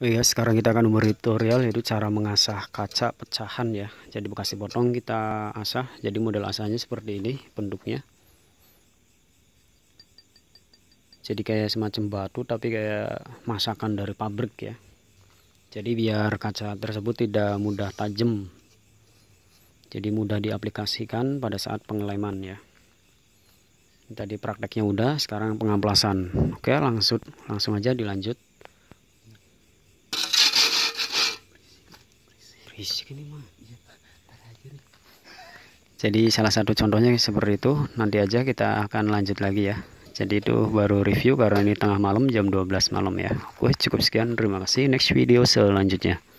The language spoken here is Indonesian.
Oke ya sekarang kita akan memberi tutorial yaitu cara mengasah kaca pecahan ya jadi bekas potong kita asah jadi model asahnya seperti ini bentuknya jadi kayak semacam batu tapi kayak masakan dari pabrik ya jadi biar kaca tersebut tidak mudah tajam jadi mudah diaplikasikan pada saat pengeleman ya tadi prakteknya udah sekarang pengamplasan oke langsung langsung aja dilanjut jadi salah satu contohnya seperti itu nanti aja kita akan lanjut lagi ya jadi itu baru review karena ini tengah malam jam 12 malam ya oke cukup sekian terima kasih next video selanjutnya